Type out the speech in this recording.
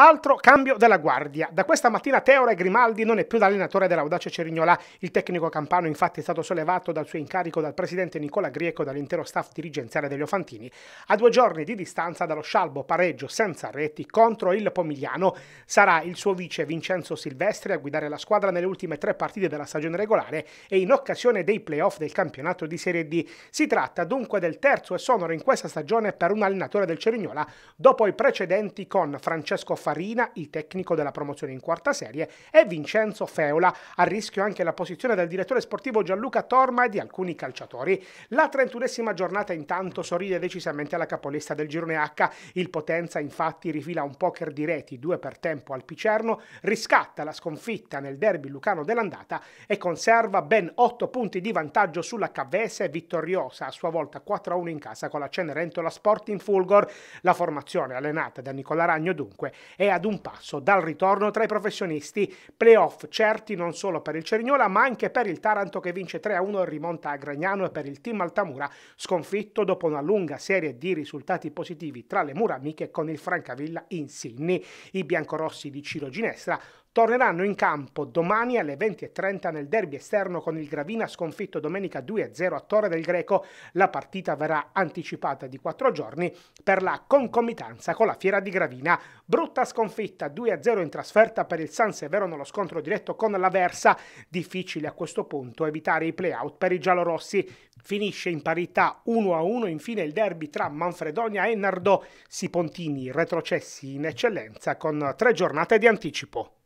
Altro cambio della guardia. Da questa mattina Teore Grimaldi non è più l'allenatore dell'Audace Cerignola. Il tecnico campano infatti è stato sollevato dal suo incarico dal presidente Nicola Grieco e dall'intero staff dirigenziale degli Ofantini. A due giorni di distanza dallo scialbo pareggio senza reti contro il Pomigliano sarà il suo vice Vincenzo Silvestri a guidare la squadra nelle ultime tre partite della stagione regolare e in occasione dei playoff del campionato di Serie D. Si tratta dunque del terzo e sonoro in questa stagione per un allenatore del Cerignola dopo i precedenti con Francesco Fabio Farina, il tecnico della promozione in quarta serie, e Vincenzo Feola, a rischio anche la posizione del direttore sportivo Gianluca Torma e di alcuni calciatori. La 31esima giornata intanto sorride decisamente alla capolista del girone H, il Potenza infatti rifila un poker di reti, due per tempo al Picerno, riscatta la sconfitta nel derby lucano dell'andata e conserva ben 8 punti di vantaggio sulla Cavese, vittoriosa a sua volta 4-1 in casa con la Cenerentola Sporting Fulgor. La formazione allenata da Nicola Ragno dunque è ad un passo dal ritorno tra i professionisti. Playoff certi non solo per il Cerignola ma anche per il Taranto che vince 3-1 e rimonta a Gragnano e per il team Altamura sconfitto dopo una lunga serie di risultati positivi tra le mura amiche con il Francavilla in Sydney. I biancorossi di Ciro Ginestra torneranno in campo domani alle 20.30 nel derby esterno con il Gravina sconfitto domenica 2-0 a Torre del Greco. La partita verrà anticipata di quattro giorni per la concomitanza con la Fiera di Gravina. Brutta sconfitta 2-0 in trasferta per il San Severo nello scontro diretto con l'Aversa. Difficile a questo punto evitare i playout per i giallorossi. Finisce in parità 1-1 infine il derby tra Manfredonia e Nardò. Sipontini retrocessi in eccellenza con tre giornate di anticipo.